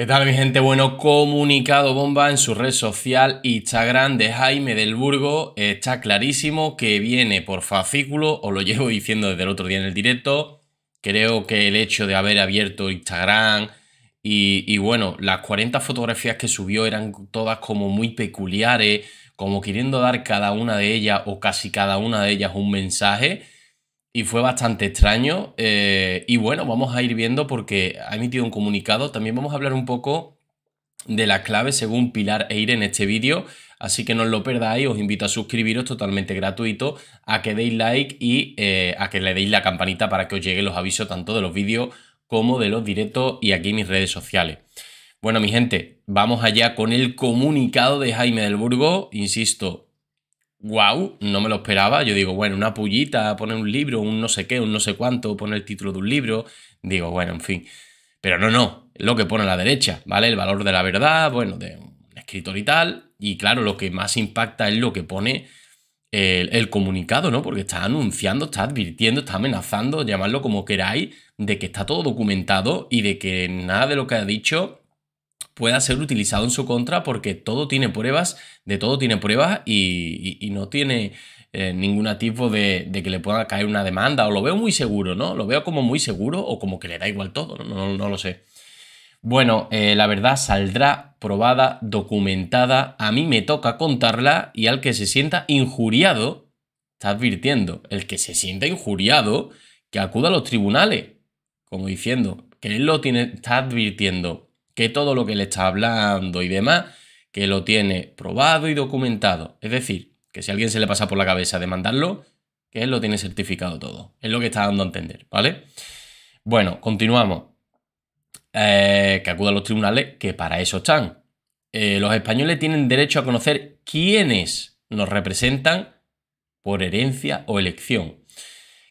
¿Qué tal mi gente? Bueno, comunicado bomba en su red social Instagram de Jaime del Burgo. Está clarísimo que viene por fascículo, os lo llevo diciendo desde el otro día en el directo. Creo que el hecho de haber abierto Instagram y, bueno, las 40 fotografías que subió eran todas como muy peculiares, como queriendo dar cada una de ellas o casi cada una de ellas un mensaje y fue bastante extraño. Eh, y bueno, vamos a ir viendo porque ha emitido un comunicado. También vamos a hablar un poco de la clave según Pilar Eire en este vídeo. Así que no os lo perdáis, os invito a suscribiros totalmente gratuito, a que deis like y eh, a que le deis la campanita para que os lleguen los avisos tanto de los vídeos como de los directos y aquí en mis redes sociales. Bueno, mi gente, vamos allá con el comunicado de Jaime del Burgo. Insisto, wow, no me lo esperaba. Yo digo, bueno, una pullita, pone un libro, un no sé qué, un no sé cuánto, pone el título de un libro. Digo, bueno, en fin. Pero no, no, lo que pone a la derecha, ¿vale? El valor de la verdad, bueno, de un escritor y tal. Y claro, lo que más impacta es lo que pone el, el comunicado, ¿no? Porque está anunciando, está advirtiendo, está amenazando, llamadlo como queráis, de que está todo documentado y de que nada de lo que ha dicho pueda ser utilizado en su contra porque todo tiene pruebas, de todo tiene pruebas y, no tiene eh, ningún tipo de, que le pueda caer una demanda o lo veo muy seguro, ¿no? Lo veo como muy seguro o como que le da igual todo, no, lo sé. Bueno, eh, la verdad saldrá probada, documentada, a mí me toca contarla y al que se sienta injuriado, está advirtiendo, el que se sienta injuriado, que acuda a los tribunales, como diciendo, que él lo tiene, está advirtiendo, que todo lo que le está hablando y demás, que lo tiene probado y documentado. Es decir, que si a alguien se le pasa por la cabeza demandarlo, que él lo tiene certificado todo. Es lo que está dando a entender, ¿vale? Bueno, continuamos. Eh, que acudan los tribunales, que para eso están. Eh, los españoles tienen derecho a conocer quiénes nos representan por herencia o elección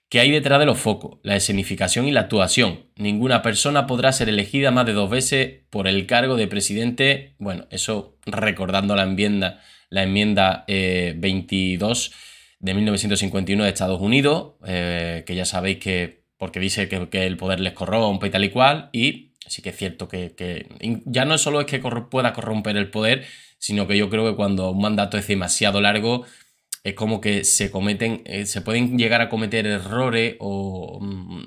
que hay detrás de los focos, la escenificación y la actuación. Ninguna persona podrá ser elegida más de dos veces por el cargo de presidente, bueno, eso recordando la enmienda, la enmienda 22 eh, de 1951 de Estados Unidos, eh, que ya sabéis que, porque dice que, el poder les corrompe y tal y cual, y sí que es cierto que, ya no solo es que pueda corromper el poder, sino que yo creo que cuando un mandato es demasiado largo, es como que se cometen, eh, se pueden llegar a cometer errores mm,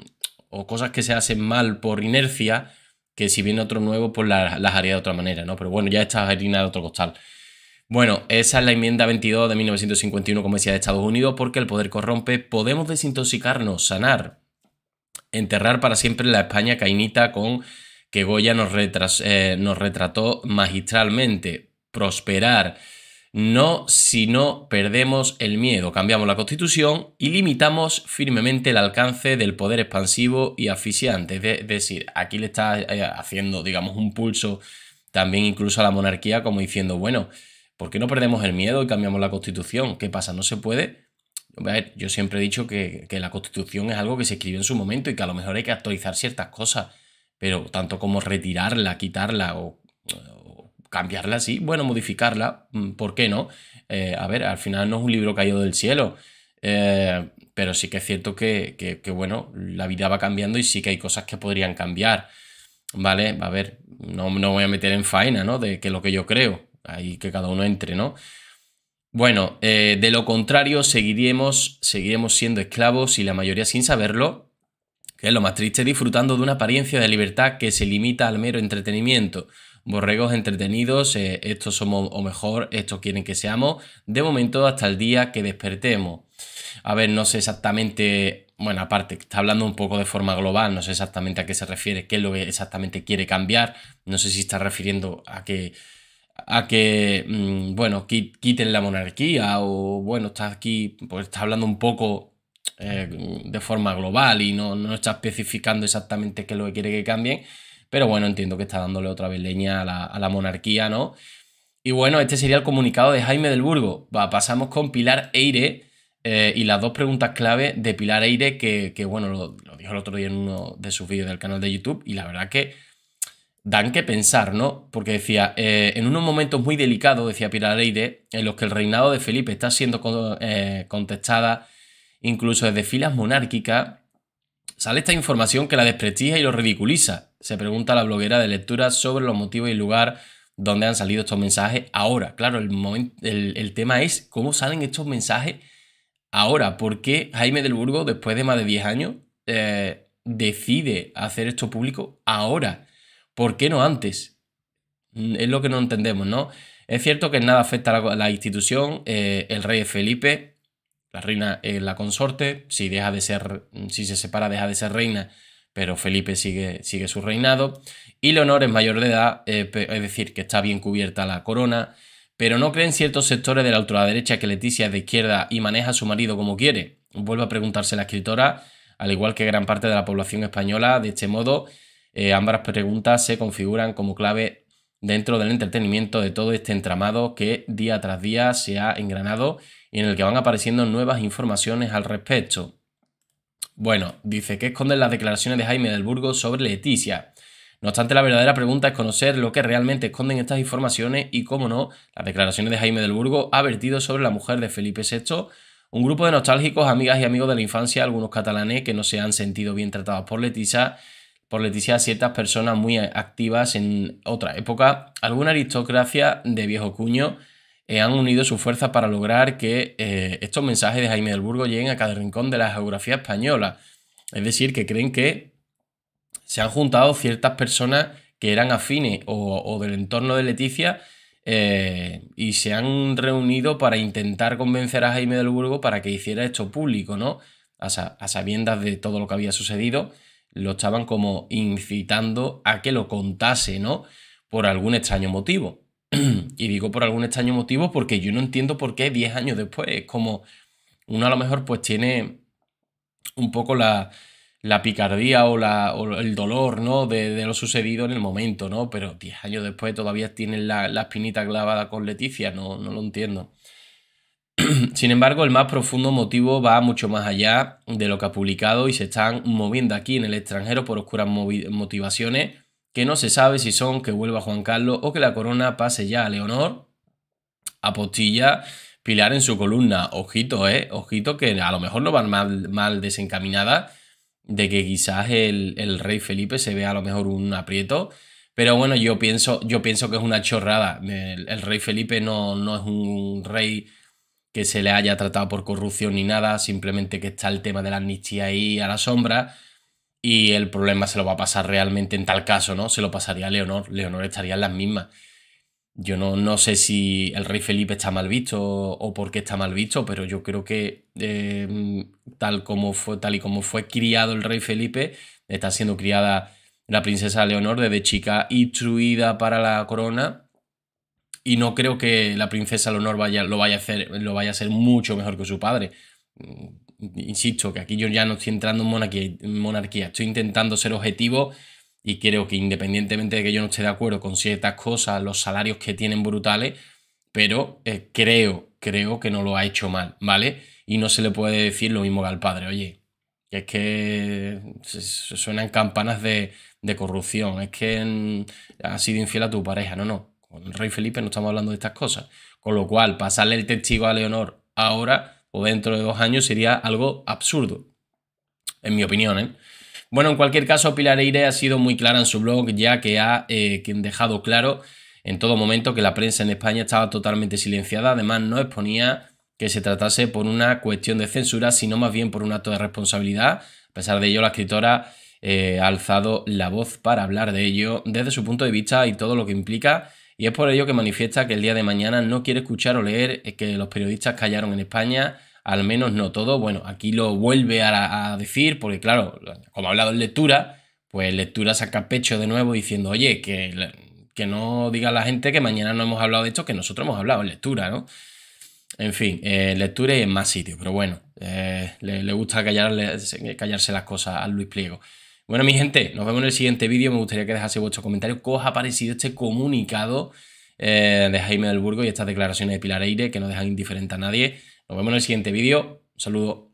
o, cosas que se hacen mal por inercia, que si viene otro nuevo, pues las, haría de otra manera, ¿no? Pero bueno, ya la harina de otro costal. Bueno, esa es la enmienda 22 de 1951, como decía, de Estados Unidos, porque el poder corrompe, podemos desintoxicarnos, sanar, enterrar para siempre la España cainita con que Goya nos eh, retrató magistralmente, prosperar, no si no perdemos el miedo, cambiamos la constitución y limitamos firmemente el alcance del poder expansivo y asfixiante. Es, de, decir, aquí le está eh, haciendo, digamos, un pulso también incluso a la monarquía como diciendo, bueno, ¿por qué no perdemos el miedo y cambiamos la constitución? ¿Qué pasa? ¿No se puede? A ver, yo siempre he dicho que la constitución es algo que se escribió en su momento y que a lo mejor hay que actualizar ciertas cosas, pero tanto como retirarla, quitarla o cambiarla sí, bueno, modificarla, mm, ¿por qué no? Eh, a ver, al final no es un libro caído del cielo, eh, pero sí que es cierto que, bueno, la vida va cambiando y sí que hay cosas que podrían cambiar, ¿vale? A ver, no, me voy a meter en faena, ¿no? De que lo que yo creo, ahí que cada uno entre, ¿no? Bueno, eh, de lo contrario, seguiríamos seguiremos siendo esclavos y la mayoría sin saberlo, que es lo más triste, disfrutando de una apariencia de libertad que se limita al mero entretenimiento borregos entretenidos, eh, estos somos o mejor, estos quieren que seamos, de momento hasta el día que despertemos. A ver, no sé exactamente, bueno, aparte, está hablando un poco de forma global, no sé exactamente a qué se refiere, qué es lo que exactamente quiere cambiar, no sé si está refiriendo a que a que, mm, bueno, quiten la monarquía o, bueno, está aquí, pues está hablando un poco eh, de forma global y no, no está especificando exactamente qué es lo que quiere que cambien, pero bueno, entiendo que está dándole otra vez leña a la, monarquía, ¿no? Y bueno, este sería el comunicado de Jaime del Burgo. pasamos con Pilar Eire eh, y las dos preguntas clave de Pilar Eire, que, bueno, lo, dijo el otro día en uno de sus vídeos del canal de YouTube, y la verdad que dan que pensar, ¿no? Porque decía, eh, en unos momentos muy delicados, decía Pilar Eire, en los que el reinado de Felipe está siendo eh, contestada incluso desde filas monárquicas, sale esta información que la desprestigia y lo ridiculiza se pregunta la bloguera de lectura sobre los motivos y lugar donde han salido estos mensajes ahora. Claro, el, tema es cómo salen estos mensajes ahora. ¿Por qué Jaime del Burgo, después de más de 10 años, eh, decide hacer esto público ahora? ¿Por qué no antes? Mm, es lo que no entendemos, ¿no? Es cierto que nada afecta a la, institución, eh, el rey Felipe, la reina, la consorte, si deja de ser, si se separa, deja de ser reina pero Felipe sigue, sigue su reinado. Y Leonor es mayor de edad, eh, es decir, que está bien cubierta la corona, pero no creen ciertos sectores de la ultraderecha que Leticia es de izquierda y maneja a su marido como quiere. Vuelve a preguntarse la escritora, al igual que gran parte de la población española, de este modo, eh, ambas preguntas se configuran como clave dentro del entretenimiento de todo este entramado que día tras día se ha engranado y en el que van apareciendo nuevas informaciones al respecto. Bueno, dice que esconden las declaraciones de Jaime del Burgo sobre Leticia. No obstante, la verdadera pregunta es conocer lo que realmente esconden estas informaciones y, cómo no, las declaraciones de Jaime del Burgo ha vertido sobre la mujer de Felipe VI, un grupo de nostálgicos, amigas y amigos de la infancia, algunos catalanes que no se han sentido bien tratados por Leticia, por Leticia ciertas personas muy activas en otra época, alguna aristocracia de viejo cuño, eh, han unido sus fuerzas para lograr que eh, estos mensajes de Jaime del Burgo lleguen a cada rincón de la geografía española. Es decir, que creen que se han juntado ciertas personas que eran afines o, del entorno de Leticia eh, y se han reunido para intentar convencer a Jaime del Burgo para que hiciera esto público, ¿no? a sabiendas de todo lo que había sucedido, lo estaban como incitando a que lo contase, ¿no? Por algún extraño motivo. y digo por algún extraño motivo porque yo no entiendo por qué 10 años después. como uno a lo mejor pues tiene un poco la, picardía o, el dolor, ¿no? De, lo sucedido en el momento, ¿no? Pero 10 años después todavía tienen la, espinita clavada con Leticia, no, no lo entiendo. Sin embargo, el más profundo motivo va mucho más allá de lo que ha publicado y se están moviendo aquí en el extranjero por oscuras motivaciones que no se sabe si son que vuelva Juan Carlos o que la corona pase ya a Leonor, apostilla Pilar en su columna. Ojito, ¿eh? Ojito que a lo mejor no van mal, mal desencaminadas de que quizás el, rey Felipe se vea a lo mejor un aprieto. Pero bueno, yo pienso, yo pienso que es una chorrada. El, rey Felipe no, no es un rey que se le haya tratado por corrupción ni nada, simplemente que está el tema de la amnistía ahí a la sombra y el problema se lo va a pasar realmente en tal caso, ¿no? Se lo pasaría a Leonor, Leonor estaría en las mismas. Yo no, no sé si el rey Felipe está mal visto o, por qué está mal visto, pero yo creo que em, tal, como fue, tal y como fue criado el rey Felipe, está siendo criada la princesa Leonor desde chica instruida para la corona. Y no creo que la princesa Leonor vaya, lo, vaya a hacer, lo vaya a hacer mucho mejor que su padre insisto, que aquí yo ya no estoy entrando en monarquía, estoy intentando ser objetivo y creo que independientemente de que yo no esté de acuerdo con ciertas cosas, los salarios que tienen brutales, pero eh, creo, creo que no lo ha hecho mal, ¿vale? Y no se le puede decir lo mismo que al padre, oye, es que suenan campanas de, corrupción, es que ha sido infiel a tu pareja, no, no, con el rey Felipe no estamos hablando de estas cosas. Con lo cual, pasarle el testigo a Leonor ahora o dentro de dos años sería algo absurdo, en mi opinión. ¿eh? Bueno, en cualquier caso, Pilar Eire ha sido muy clara en su blog, ya que ha eh, dejado claro en todo momento que la prensa en España estaba totalmente silenciada. Además, no exponía que se tratase por una cuestión de censura, sino más bien por un acto de responsabilidad. A pesar de ello, la escritora eh, ha alzado la voz para hablar de ello desde su punto de vista y todo lo que implica y es por ello que manifiesta que el día de mañana no quiere escuchar o leer eh, que los periodistas callaron en España, al menos no todo. Bueno, aquí lo vuelve a, decir, porque claro, como ha hablado en lectura, pues lectura saca pecho de nuevo diciendo, oye, que, que no diga la gente que mañana no hemos hablado de esto, que nosotros hemos hablado en lectura, ¿no? En fin, eh, lectura y en más sitios, pero bueno, eh, le, gusta callarle callarse las cosas a Luis Pliego. Bueno, mi gente, nos vemos en el siguiente vídeo. Me gustaría que dejase vuestros comentarios. ¿Cómo os ha parecido este comunicado eh, de Jaime del Burgo y estas declaraciones de Pilar Eire que no dejan indiferente a nadie? Nos vemos en el siguiente vídeo. Un saludo.